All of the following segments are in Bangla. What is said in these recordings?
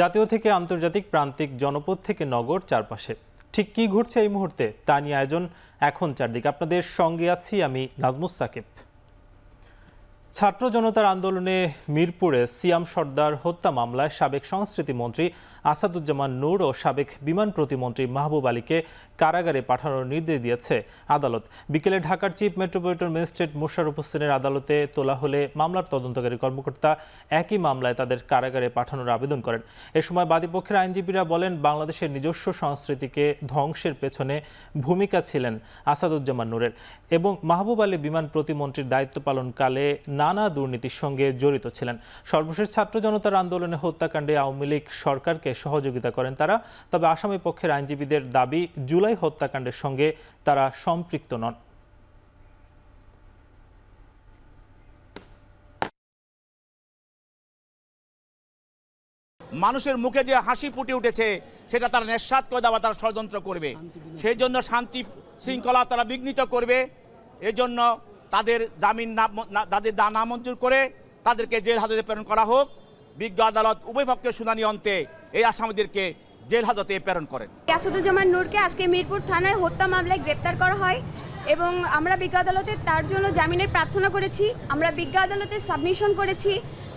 জাতীয় থেকে আন্তর্জাতিক প্রান্তিক জনপদ থেকে নগর চারপাশে ঠিক কি ঘটছে এই মুহূর্তে তা নিয়ে আয়োজন এখন চারদিকে আপনাদের সঙ্গে আছি আমি নাজমুস সাকিব ছাত্র জনতার আন্দোলনে মিরপুরে সিয়াম সর্দার হত্যা মামলায় সাবেক সংস্কৃতি মন্ত্রী আসাদুজ্জামান নূর ও সাবেক বিমান প্রতিমন্ত্রী মাহবুব আলীকে কারাগারে পাঠানোর নির্দেশ দিয়েছে আদালত বিকেলে ঢাকার চিফ মেট্রোপলিটন ম্যাজিস্ট্রেট মোশারফ হোসেনের আদালতে তোলা হলে মামলার তদন্তকারী কর্মকর্তা একই মামলায় তাদের কারাগারে পাঠানোর আবেদন করেন এ সময় বাদীপক্ষের আইনজীবীরা বলেন বাংলাদেশের নিজস্ব সংস্কৃতিকে ধ্বংসের পেছনে ভূমিকা ছিলেন আসাদুজ্জামান নূরের এবং মাহবুব আলী বিমান প্রতিমন্ত্রীর দায়িত্ব পালনকালে নানা দুর্নীতির সঙ্গে জড়িত ছিলেন সর্বশেষ ছাত্র জনতার আন্দোলনে হত্যাকাণ্ডে আওয়ামী লীগ সরকারকে তাকে সহযোগিতা করেন তারা তবে আসামি পক্ষের আইনজীবীদের দাবি জুলাই হত্যাকাণ্ডের সঙ্গে তারা সম্পৃক্ত নন মানুষের মুখে যে হাসি ফুটে উঠেছে সেটা তারা নেশাত করে দেওয়া তারা ষড়যন্ত্র করবে সেই জন্য শান্তি শৃঙ্খলা তারা বিঘ্নিত করবে এজন্য তাদের জামিন না তাদের দা নামঞ্জুর করে তাদেরকে জেল হাজতে প্রেরণ করা হোক বিজ্ঞ আদালত উভয় পক্ষের শুনানি অন্তে এই আসামিদেরকে জেল হাজতে প্রেরণ করেন ইয়াসুদুজ্জামান নূরকে আজকে মিরপুর থানায় হত্যা মামলায় গ্রেপ্তার করা হয় এবং আমরা বিজ্ঞ আদালতে তার জন্য জামিনের প্রার্থনা করেছি আমরা বিজ্ঞ আদালতে সাবমিশন করেছি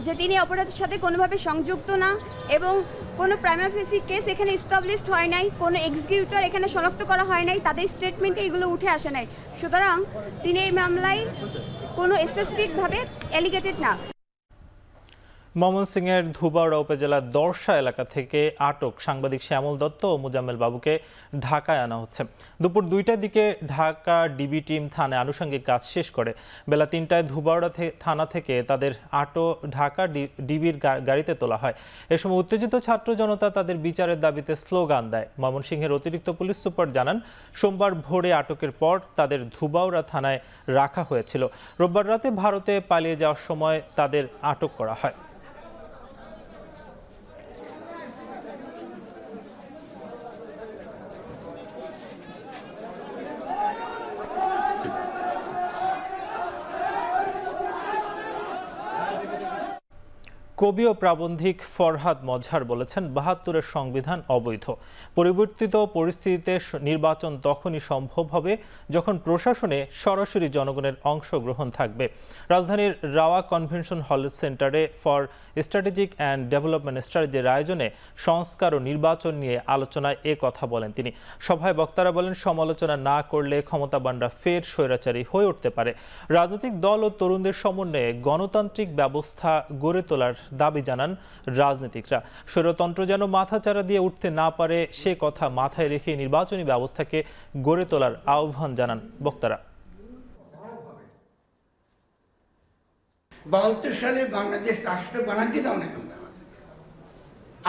যে তিনি অপরাধের সাথে কোনোভাবে সংযুক্ত না এবং কোনো প্রাইমাফেসি কেস এখানে ইস্টাবলিশড হয় নাই কোনো এক্সিকিউটর এখানে শনাক্ত করা হয় নাই তাদের স্টেটমেন্টে এগুলো উঠে আসে নাই সুতরাং তিনি এই মামলায় কোনো স্পেসিফিকভাবে অ্যালিগেটেড না মমন এর ধুবাউড়া উপজেলার দর্শা এলাকা থেকে আটক সাংবাদিক শ্যামল দত্ত ও মুজাম্মেল বাবুকে ঢাকায় আনা হচ্ছে দুপুর দুইটার দিকে ঢাকা ডিবি টিম থানায় আনুষঙ্গিক কাজ শেষ করে বেলা তিনটায় ধুবাউড়া থানা থেকে তাদের আটো ঢাকা ডিবির গাড়িতে তোলা হয় এ সময় উত্তেজিত ছাত্র জনতা তাদের বিচারের দাবিতে স্লোগান দেয় সিংহের অতিরিক্ত পুলিশ সুপার জানান সোমবার ভোরে আটকের পর তাদের ধুবাউড়া থানায় রাখা হয়েছিল রোববার রাতে ভারতে পালিয়ে যাওয়ার সময় তাদের আটক করা হয় কবি ও প্রাবন্ধিক ফরহাদ মজহার বলেছেন বাহাত্তরের সংবিধান অবৈধ পরিবর্তিত পরিস্থিতিতে নির্বাচন তখনই সম্ভব হবে যখন প্রশাসনে সরাসরি জনগণের অংশগ্রহণ থাকবে রাজধানীর রাওয়া কনভেনশন হল সেন্টারে ফর স্ট্র্যাটেজিক অ্যান্ড ডেভেলপমেন্ট স্ট্র্যাটেজির আয়োজনে সংস্কার ও নির্বাচন নিয়ে আলোচনায় এ কথা বলেন তিনি সভায় বক্তারা বলেন সমালোচনা না করলে ক্ষমতাবানরা ফের স্বৈরাচারী হয়ে উঠতে পারে রাজনৈতিক দল ও তরুণদের সমন্বয়ে গণতান্ত্রিক ব্যবস্থা গড়ে তোলার দাবি জানান রাজনীতিকরা স্বৈরতন্ত্র যেন মাথাচাড়া দিয়ে উঠতে না পারে সে কথা মাথায় রেখে নির্বাচনী ব্যবস্থাকে গড়ে তোলার আহ্বান জানান বক্তারা বাহাত্তর সালে বাংলাদেশ রাষ্ট্র বানাতে দাও না তোমরা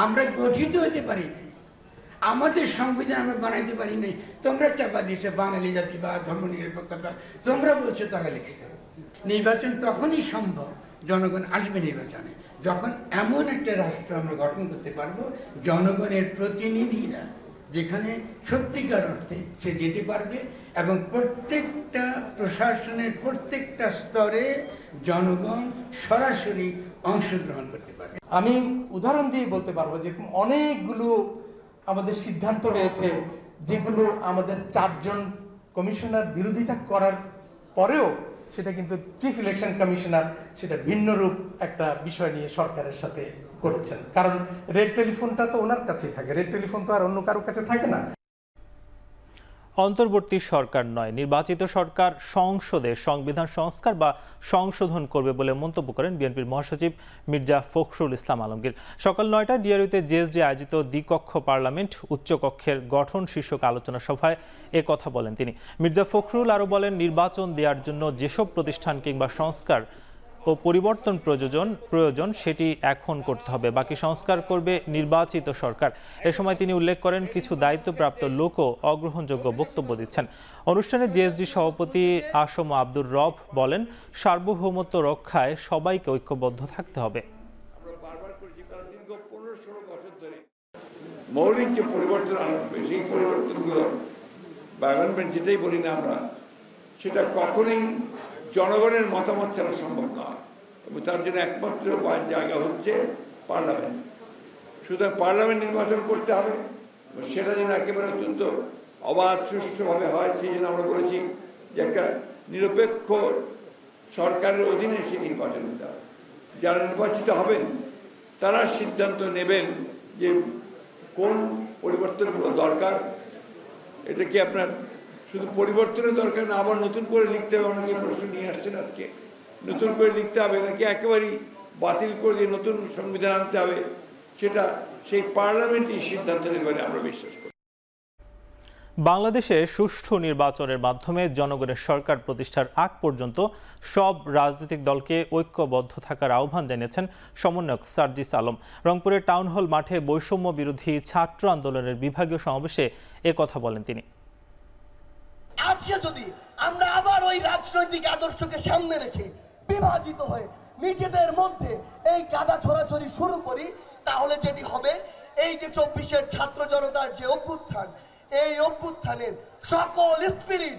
আমরা গঠিত হতে পারি নাই আমাদের সংবিধান আমরা বানাইতে পারি নাই তোমরা চাপা দিয়েছে বাঙালি জাতি বা ধর্ম নিরপেক্ষতা তোমরা বলছো তারা নির্বাচন তখনই সম্ভব জনগণ আসবে নির্বাচনে যখন এমন একটা রাষ্ট্র আমরা গঠন করতে পারব জনগণের প্রতিনিধিরা যেখানে সত্যিকার অর্থে সে যেতে পারবে এবং প্রত্যেকটা প্রশাসনের প্রত্যেকটা স্তরে জনগণ সরাসরি অংশগ্রহণ করতে পারবে আমি উদাহরণ দিয়ে বলতে পারবো যে অনেকগুলো আমাদের সিদ্ধান্ত হয়েছে যেগুলো আমাদের চারজন কমিশনার বিরোধিতা করার পরেও সেটা কিন্তু চিফ ইলেকশন কমিশনার সেটা ভিন্ন রূপ একটা বিষয় নিয়ে সরকারের সাথে করেছেন কারণ রেড টেলিফোনটা তো ওনার কাছেই থাকে রেড টেলিফোন তো আর অন্য কারোর কাছে থাকে না অন্তর্বর্তী সরকার নয় নির্বাচিত সরকার সংসদে সংবিধান সংস্কার বা সংশোধন করবে বলে মন্তব্য করেন বিএনপির মহাসচিব মির্জা ফখরুল ইসলাম আলমগীর সকাল নয়টায় ডিআরইতে জেএসডি আয়োজিত দ্বিকক্ষ পার্লামেন্ট উচ্চকক্ষের গঠন শীর্ষক আলোচনা সভায় এ কথা বলেন তিনি মির্জা ফখরুল আরও বলেন নির্বাচন দেওয়ার জন্য যেসব প্রতিষ্ঠান কিংবা সংস্কার ও পরিবর্তন প্রয়োজন প্রয়োজন সেটি এখন করতে হবে বাকি সংস্কার করবে নির্বাচিত সরকার এ সময় তিনি উল্লেখ করেন কিছু দায়িত্বপ্রাপ্ত লোকও অগ্রহণযোগ্য বক্তব্য দিচ্ছেন অনুষ্ঠানে জিএসডি সভাপতি আসম আব্দুর রব বলেন সার্বভৌমত্ব রক্ষায় সবাইকে ঐক্যবদ্ধ থাকতে হবে মৌলিক যে পরিবর্তন সেই পরিবর্তনগুলো যেটাই বলি না আমরা সেটা কখনোই জনগণের মতামত ছাড়া সম্ভব নয় এবং তার জন্য একমাত্র জায়গা হচ্ছে পার্লামেন্ট সুতরাং পার্লামেন্ট নির্বাচন করতে হবে সেটা যেন একেবারে অত্যন্ত অবাধ সুষ্ঠুভাবে হয় সেই জন্য আমরা বলেছি যে একটা নিরপেক্ষ সরকারের অধীনে সেই নির্বাচন হতে যারা নির্বাচিত হবেন তারা সিদ্ধান্ত নেবেন যে কোন পরিবর্তনগুলো দরকার এটা কি আপনার শুধু পরিবর্তনের দরকার না আবার নতুন করে লিখতে হবে অনেকে প্রশ্ন নিয়ে আসছেন আজকে নতুন করে লিখতে হবে নাকি একেবারেই বাতিল করে দিয়ে নতুন সংবিধান আনতে হবে সেটা সেই পার্লামেন্টই সিদ্ধান্ত নেবে আমরা বিশ্বাস করি বাংলাদেশে সুষ্ঠু নির্বাচনের মাধ্যমে জনগণের সরকার প্রতিষ্ঠার আগ পর্যন্ত সব রাজনৈতিক দলকে ঐক্যবদ্ধ থাকার আহ্বান জানিয়েছেন সমন্বয়ক সার্জিস আলম রংপুরের টাউন হল মাঠে বৈষম্য বিরোধী ছাত্র আন্দোলনের বিভাগীয় সমাবেশে এ কথা বলেন তিনি আজকে যদি আমরা আবার ওই রাজনৈতিক আদর্শকে সামনে রেখে বিভাজিত হয়ে নিজেদের মধ্যে এই কাদা ছড়াছড়ি শুরু করি তাহলে যেটি হবে এই যে চব্বিশের ছাত্র জনতার যে অভ্যুত্থান এই অভ্যুত্থানের সকল স্পিরিট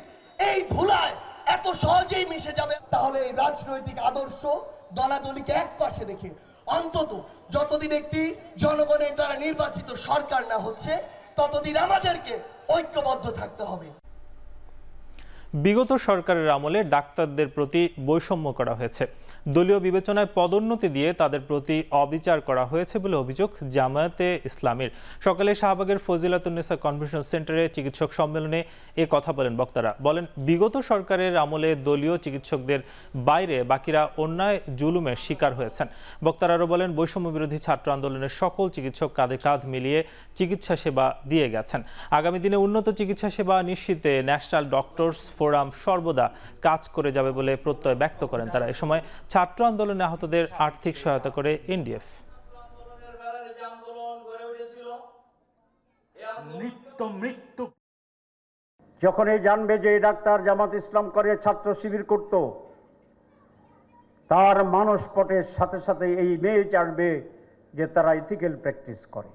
এই ধুলায় এত সহজেই মিশে যাবে তাহলে এই রাজনৈতিক আদর্শ দলাদলিকে এক পাশে রেখে অন্তত যতদিন একটি জনগণের দ্বারা নির্বাচিত সরকার না হচ্ছে ততদিন আমাদেরকে ঐক্যবদ্ধ থাকতে হবে বিগত সরকারের আমলে ডাক্তারদের প্রতি বৈষম্য করা হয়েছে দলীয় বিবেচনায় পদোন্নতি দিয়ে তাদের প্রতি অবিচার করা হয়েছে বলে অভিযোগ জামায়াতে ইসলামের সকালে শাহবাগের ফজিলাতুন্নেসা কনভেনশন সেন্টারে চিকিৎসক সম্মেলনে এ কথা বলেন বক্তারা বলেন বিগত সরকারের আমলে দলীয় চিকিৎসকদের বাইরে বাকিরা অন্যায় জুলুমের শিকার হয়েছেন বক্তারাও বলেন বৈষম্য বিরোধী ছাত্র আন্দোলনের সকল চিকিৎসক কাঁধে কাঁধ মিলিয়ে চিকিৎসা সেবা দিয়ে গেছেন আগামী দিনে উন্নত চিকিৎসা সেবা নিশ্চিতে ন্যাশনাল ডক্টরস ফোরাম সর্বদা কাজ করে যাবে বলে প্রত্যয় ব্যক্ত করেন তারা এ সময় ছাত্র আন্দোলনে আহতদের আর্থিক সহায়তা করে এনডিএফ মৃত্যু যখনই জানবে যে ডাক্তার জামাত ইসলাম করে ছাত্র শিবির করত তার মানুষ পটের সাথে সাথে এই মেয়ে জানবে যে তারা ইথিক্যাল প্র্যাকটিস করে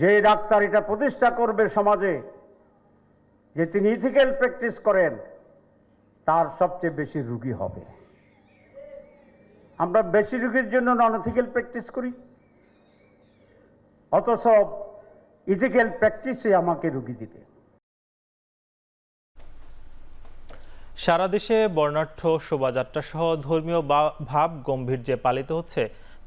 যে ডাক্তার এটা প্রতিষ্ঠা করবে সমাজে যে তিনি ইথিক্যাল প্র্যাকটিস করেন তার সবচেয়ে বেশি রুগী হবে আমরা বেশি রুগীর জন্য ননথিক্যাল প্র্যাকটিস করি অথচ ইথিক্যাল প্র্যাকটিসে আমাকে রুগী দিতে সারা দেশে বর্ণাঢ্য শোভাযাত্রা সহ ধর্মীয় ভাব গম্ভীর যে পালিত হচ্ছে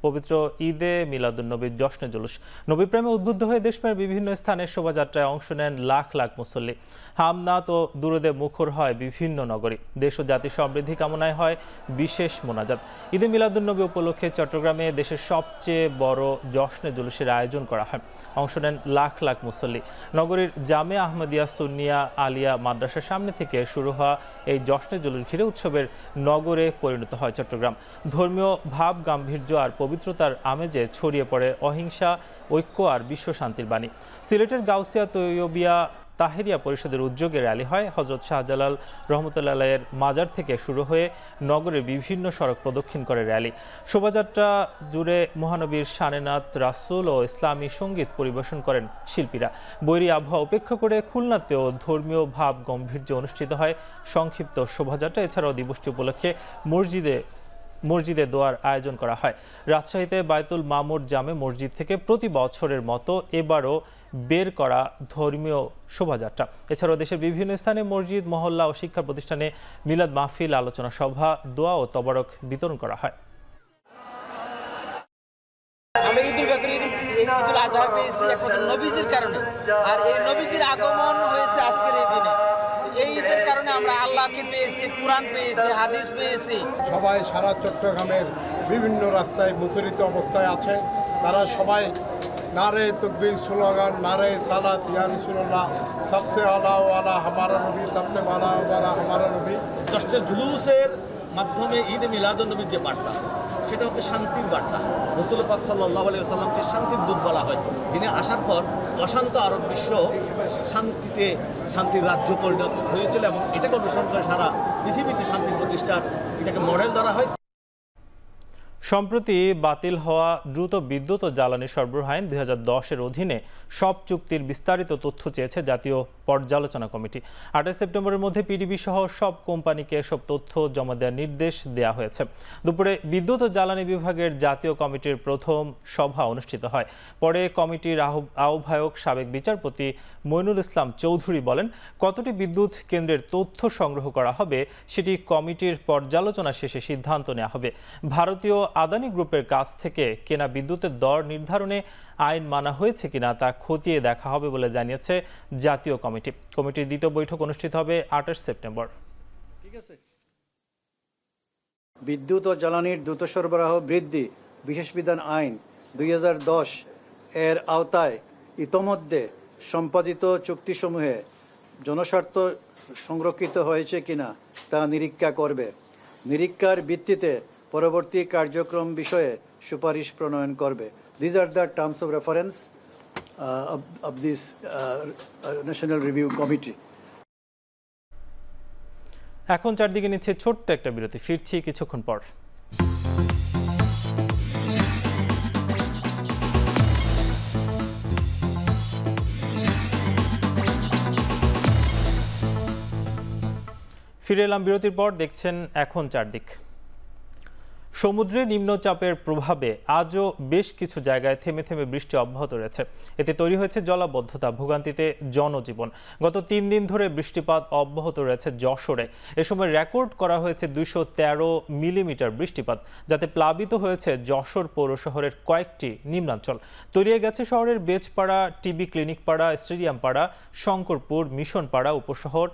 পবিত্র ঈদে মিলাদুন্নবীর জশ্নে জুলুস নবীপ্রেমে উদ্বুদ্ধ হয়ে দেশপ্রেমের বিভিন্ন স্থানে শোভাযাত্রায় অংশ নেন লাখ লাখ মুসল্লি হামনাত ও দুরুদে মুখর হয় বিভিন্ন নগরী দেশ ও জাতি সমৃদ্ধি কামনায় হয় বিশেষ মোনাজাত ঈদে মিলাদুন্নবী উপলক্ষে চট্টগ্রামে দেশের সবচেয়ে বড় জশ্নে জুলুসের আয়োজন করা হয় অংশ নেন লাখ লাখ মুসল্লি নগরীর জামে আহমদিয়া সুনিয়া আলিয়া মাদ্রাসার সামনে থেকে শুরু হওয়া এই জশ্নে জুলুস ঘিরে উৎসবের নগরে পরিণত হয় চট্টগ্রাম ধর্মীয় ভাব গাম্ভীর্য আর পবিত্রতার আমেজে ছড়িয়ে পড়ে অহিংসা ঐক্য আর বিশ্ব শান্তির বাণী সিলেটের গাউসিয়া তৈয়বিয়া তাহেরিয়া পরিষদের উদ্যোগে র্যালি হয় হজরত শাহজালাল রহমতুল্লাহের মাজার থেকে শুরু হয়ে নগরের বিভিন্ন সড়ক প্রদক্ষিণ করে র্যালি শোভাযাত্রা জুড়ে মহানবীর শানেনাথ রাসুল ও ইসলামী সঙ্গীত পরিবেশন করেন শিল্পীরা বৈরি আবহাওয়া উপেক্ষা করে খুলনাতেও ধর্মীয় ভাব গম্ভীর্য অনুষ্ঠিত হয় সংক্ষিপ্ত শোভাযাত্রা এছাড়াও দিবসটি উপলক্ষে মসজিদে মসজিদে দোয়ার আয়োজন করা হয় রাজশাহীতে বায়তুল মামুর জামে মসজিদ থেকে প্রতি বছরের মতো এবারও বের করা ধর্মীয় শোভাযাত্রা এছাড়াও দেশের বিভিন্ন স্থানে মসজিদ মহল্লা ও শিক্ষা প্রতিষ্ঠানে মিলাদ মাহফিল আলোচনা সভা দোয়া ও তবারক বিতরণ করা হয় আমরা ঈদুল আজহা পেয়েছি একমাত্র নবীজির কারণে আর এই নবীজির আগমন হয়েছে আজকের এই দিনে পেয়েছে কোরআন পেয়েছে হাদিস পেয়েছে সবাই সারা চট্টগ্রামের বিভিন্ন রাস্তায় মুখরিত অবস্থায় আছে তারা সবাই নারে তকবির স্লোগান নারে সালাত ইয়া সুল্লাহ সবসে আলা ওয়ালা হামারা নবী সবসে আলা বালা হামারা নবী দশটা জুলুসের মাধ্যমে ঈদ নবীর যে বার্তা সেটা হচ্ছে শান্তির বার্তা রসুল পাক সাল্লাহ আলিয়াল্লামকে শান্তির দূত বলা হয় যিনি আসার পর অশান্ত আরব বিশ্ব শান্তিতে শান্তির রাজ্য পরিণত হয়েছিল এবং এটাকে অনুসরণ করে সারা পৃথিবীতে শান্তি প্রতিষ্ঠার এটাকে মডেল ধরা হয় সম্প্রতি বাতিল হওয়া দ্রুত বিদ্যুৎ ও জ্বালানি সরবরাহ আইন দুই এর অধীনে সব চুক্তির বিস্তারিত তথ্য চেয়েছে জাতীয় পর্যালোচনা কমিটি আঠাশ সেপ্টেম্বরের মধ্যে পিডিবি সহ সব কোম্পানিকে সব তথ্য জমা দেওয়ার নির্দেশ দেওয়া হয়েছে দুপুরে বিদ্যুৎ ও জ্বালানি বিভাগের জাতীয় কমিটির প্রথম সভা অনুষ্ঠিত হয় পরে কমিটির আহ্বায়ক সাবেক বিচারপতি মইনুল ইসলাম চৌধুরী বলেন কতটি বিদ্যুৎ কেন্দ্রের তথ্য সংগ্রহ করা হবে সেটি কমিটির পর্যালোচনা শেষে সিদ্ধান্ত নেওয়া হবে ভারতীয় আদানি গ্রুপের কাছ থেকে কেনা বিদ্যুতের দর নির্ধারণে আইন মানা হয়েছে কিনা তা খতিয়ে দেখা হবে বলে জানিয়েছে জাতীয় কমিটি কমিটির দ্বিতীয় বৈঠক অনুষ্ঠিত হবে আঠাশ সেপ্টেম্বর ঠিক আছে বিদ্যুৎ ও জ্বালানির দ্রুত সরবরাহ বৃদ্ধি বিশেষ বিধান আইন দুই এর আওতায় ইতোমধ্যে সম্পাদিত চুক্তিসমূহে জনস্বার্থ সংরক্ষিত হয়েছে কিনা তা নিরীক্ষা করবে নিরীক্ষার ভিত্তিতে পরবর্তী কার্যক্রম বিষয়ে সুপারিশ প্রণয়ন করবে these are the terms of reference of this national review committee এখন চারদিকে নিচ্ছে ছোট্ট একটা বিরতি ফিরছি কিছুক্ষণ পর ফিরে এলাম বিরতির পর দেখছেন এখন চারদিক সমুদ্রে নিম্নচাপের প্রভাবে আজও বেশ কিছু জায়গায় থেমে থেমে বৃষ্টি অব্যাহত রয়েছে এতে তৈরি হয়েছে জলাবদ্ধতা ভোগান্তিতে জনজীবন গত তিন দিন ধরে বৃষ্টিপাত অব্যাহত রয়েছে যশোরে এ সময় রেকর্ড করা হয়েছে দুইশো মিলিমিটার বৃষ্টিপাত যাতে প্লাবিত হয়েছে যশোর পৌর শহরের কয়েকটি নিম্নাঞ্চল তৈরিয়ে গেছে শহরের বেজপাড়া টিবি ক্লিনিক পাড়া স্টেডিয়াম পাড়া শঙ্করপুর মিশন পাড়া উপশহর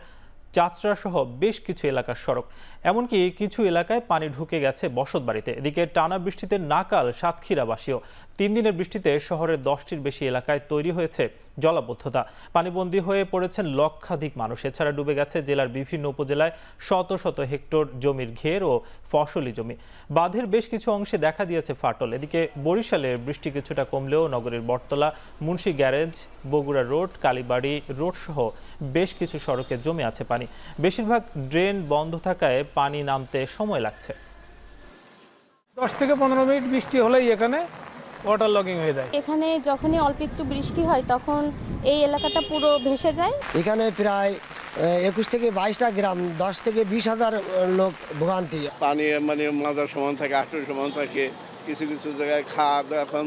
চাচরাসহ বেশ কিছু এলাকার সড়ক এমনকি কিছু এলাকায় পানি ঢুকে গেছে বসত বাড়িতে এদিকে টানা বৃষ্টিতে নাকাল সাতক্ষীরাবাসীও তিন দিনের বৃষ্টিতে শহরের দশটির বেশি এলাকায় তৈরি হয়েছে জলাবদ্ধতা পানিবন্দী হয়ে পড়েছেন লক্ষাধিক মানুষ এছাড়া ডুবে গেছে জেলার বিভিন্ন উপজেলায় শত শত হেক্টর জমির ঘের ও ফসলি জমি বাঁধের বেশ কিছু অংশে দেখা দিয়েছে ফাটল এদিকে বরিশালে বৃষ্টি কিছুটা কমলেও নগরের Battala Munshi garage Bogura road Kalibari road সহ বেশ কিছু সড়কে জমে আছে পানি বেশিরভাগ ড্রেন বন্ধ থাকায় পানি নামতে সময় লাগছে দশ থেকে পনেরো মিনিট বৃষ্টি হলেই এখানে ওয়াটার লগিং হয়ে যায় এখানে যখনই অল্প একটু বৃষ্টি হয় তখন এই এলাকাটা পুরো ভেসে যায় এখানে প্রায় একুশ থেকে বাইশটা গ্রাম দশ থেকে বিশ হাজার লোক ভোগান্তি পানি মানে মাজার সমান থাকে আটুর সমান থাকে কিছু কিছু জায়গায় খাদ এখন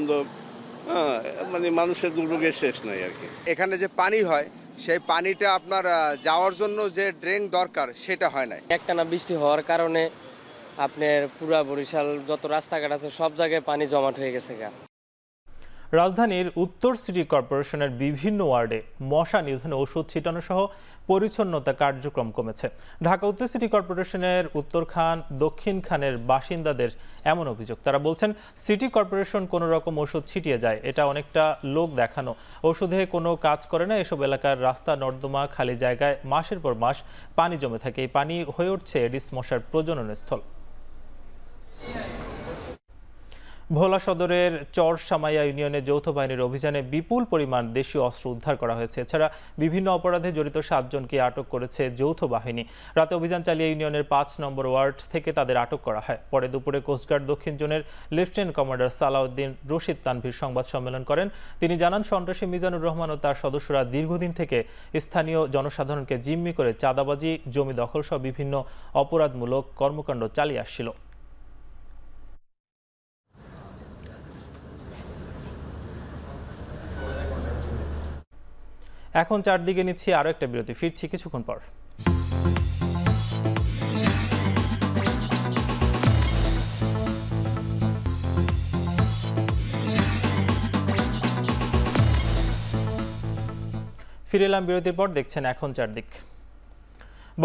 মানে মানুষের দুর্ভোগের শেষ নাই আর কি এখানে যে পানি হয় সেই পানিটা আপনার যাওয়ার জন্য যে ড্রেন দরকার সেটা হয় না একটানা বৃষ্টি হওয়ার কারণে আপনার পুরা বরিশাল যত রাস্তাঘাট আছে সব জায়গায় পানি জমাট হয়ে গেছে গা রাজধানীর উত্তর সিটি কর্পোরেশনের বিভিন্ন ওয়ার্ডে মশা নিধনে ওষুধ ছিটানো সহ পরিচ্ছন্নতা কার্যক্রম কমেছে ঢাকা উত্তর সিটি কর্পোরেশনের উত্তর খান দক্ষিণ খানের বাসিন্দাদের এমন অভিযোগ তারা বলছেন সিটি কর্পোরেশন কোনো রকম ওষুধ ছিটিয়ে যায় এটা অনেকটা লোক দেখানো ওষুধে কোনো কাজ করে না এসব এলাকার রাস্তা নর্দমা খালি জায়গায় মাসের পর মাস পানি জমে থাকে এই পানি হয়ে উঠছে এডিস মশার প্রজনন স্থল ভোলা সদরের চর সামাইয়া ইউনিয়নে যৌথ বাহিনীর অভিযানে বিপুল পরিমাণ দেশীয় অস্ত্র উদ্ধার করা হয়েছে এছাড়া বিভিন্ন অপরাধে জড়িত সাতজনকে আটক করেছে যৌথ বাহিনী রাতে অভিযান চালিয়ে ইউনিয়নের পাঁচ নম্বর ওয়ার্ড থেকে তাদের আটক করা হয় পরে দুপুরে কোস্টগার্ড দক্ষিণ জোনের লেফটেন্যান্ট কমান্ডার সালাউদ্দিন রশিদ তানভীর সংবাদ সম্মেলন করেন তিনি জানান সন্ত্রাসী মিজানুর রহমান ও তার সদস্যরা দীর্ঘদিন থেকে স্থানীয় জনসাধারণকে জিম্মি করে চাঁদাবাজি জমি দখলসহ বিভিন্ন অপরাধমূলক কর্মকাণ্ড চালিয়ে আসছিল এখন চারদিকে নিচ্ছি আরও একটা বিরতি ফিরছি কিছুক্ষণ পর ফিরে এলাম বিরতির পর দেখছেন এখন চারদিক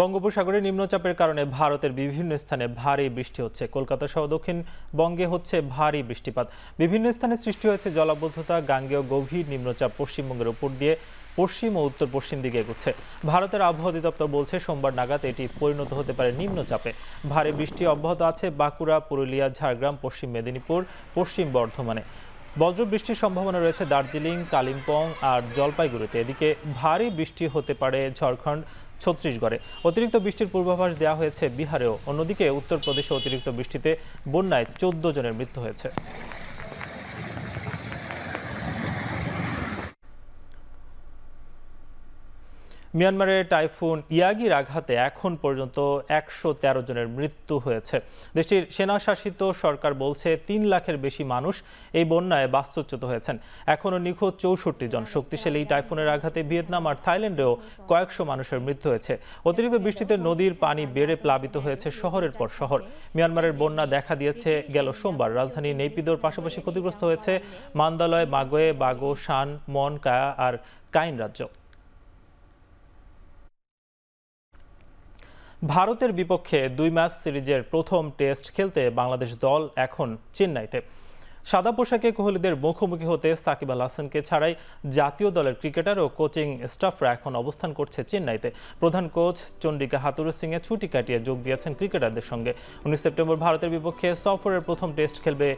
বঙ্গোপসাগরে নিম্নচাপের কারণে ভারতের বিভিন্ন স্থানে ভারী বৃষ্টি হচ্ছে কলকাতা সহ দক্ষিণবঙ্গে হচ্ছে ভারী বৃষ্টিপাত বিভিন্ন স্থানে সৃষ্টি হয়েছে জলাবদ্ধতা গাঙ্গেয় গভীর নিম্নচাপ পশ্চিমবঙ্গের উপর দিয়ে পশ্চিম ও উত্তর পশ্চিম দিকে এগুচ্ছে ভারতের আবহাওয়া অধিদপ্তর বলছে সোমবার নাগাদ এটি পরিণত হতে পারে নিম্নচাপে ভারী বৃষ্টি অব্যাহত আছে বাঁকুড়া পুরুলিয়া ঝাড়গ্রাম পশ্চিম মেদিনীপুর পশ্চিম বর্ধমানে বজ্রবৃষ্টির সম্ভাবনা রয়েছে দার্জিলিং কালিম্পং আর জলপাইগুড়িতে এদিকে ভারী বৃষ্টি হতে পারে ঝাড়খণ্ড ছত্তিশগড়ে অতিরিক্ত বৃষ্টির পূর্বাভাস দেওয়া হয়েছে বিহারেও অন্যদিকে উত্তরপ্রদেশে অতিরিক্ত বৃষ্টিতে বন্যায় চোদ্দ জনের মৃত্যু হয়েছে মিয়ানমারের টাইফুন ইয়াগির আঘাতে এখন পর্যন্ত একশো তেরো জনের মৃত্যু হয়েছে দেশটির সেনাশাসিত সরকার বলছে তিন লাখের বেশি মানুষ এই বন্যায় বাস্তুচ্যুত হয়েছেন এখনও নিখোঁজ চৌষট্টি জন শক্তিশালী টাইফুনের আঘাতে ভিয়েতনাম আর থাইল্যান্ডেও কয়েকশো মানুষের মৃত্যু হয়েছে অতিরিক্ত বৃষ্টিতে নদীর পানি বেড়ে প্লাবিত হয়েছে শহরের পর শহর মিয়ানমারের বন্যা দেখা দিয়েছে গেল সোমবার রাজধানী নেপিদোর পাশাপাশি ক্ষতিগ্রস্ত হয়েছে মান্দালয় মাগোয়ে বাগো শান মন কায়া আর কাইন রাজ্য ভারতের বিপক্ষে দুই ম্যাচ সিরিজের প্রথম টেস্ট খেলতে বাংলাদেশ দল এখন চেন্নাইতে সাদা পোশাকে কোহলিদের মুখোমুখি হতে সাকিব আল হাসানকে ছাড়াই জাতীয় দলের ক্রিকেটার ও কোচিং স্টাফরা এখন অবস্থান করছে চেন্নাইতে প্রধান কোচ চন্ডিকা হাতুর সিংয়ে ছুটি কাটিয়ে যোগ দিয়েছেন ক্রিকেটারদের সঙ্গে উনিশ সেপ্টেম্বর ভারতের বিপক্ষে সফরের প্রথম টেস্ট খেলবে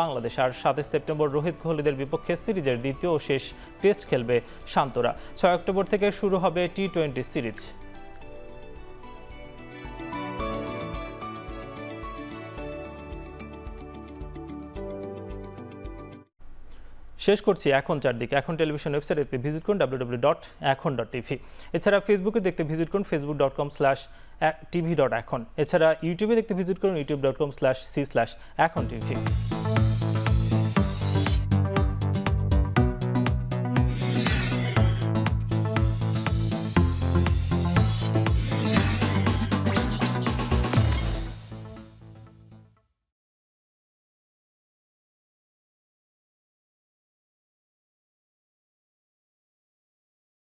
বাংলাদেশ আর সাতাশ সেপ্টেম্বর রোহিত কোহলিদের বিপক্ষে সিরিজের দ্বিতীয় ও শেষ টেস্ট খেলবে শান্তরা ছয় অক্টোবর থেকে শুরু হবে টি টোয়েন্টি সিরিজ শেষ করছি এখন চারদিকে এখন টেলিভিশন ওয়েবসাইট দেখতে ভিজিট করুন W W dot Ekhon dot TV এছাড়া ফেসবুকে দেখতে ভিজিট করুন Facebook dot com slash TV dot Ekhon এছাড়া ইউটিউবে দেখতে ভিজিট করুন YouTube dot com slash C slash Ekhon TV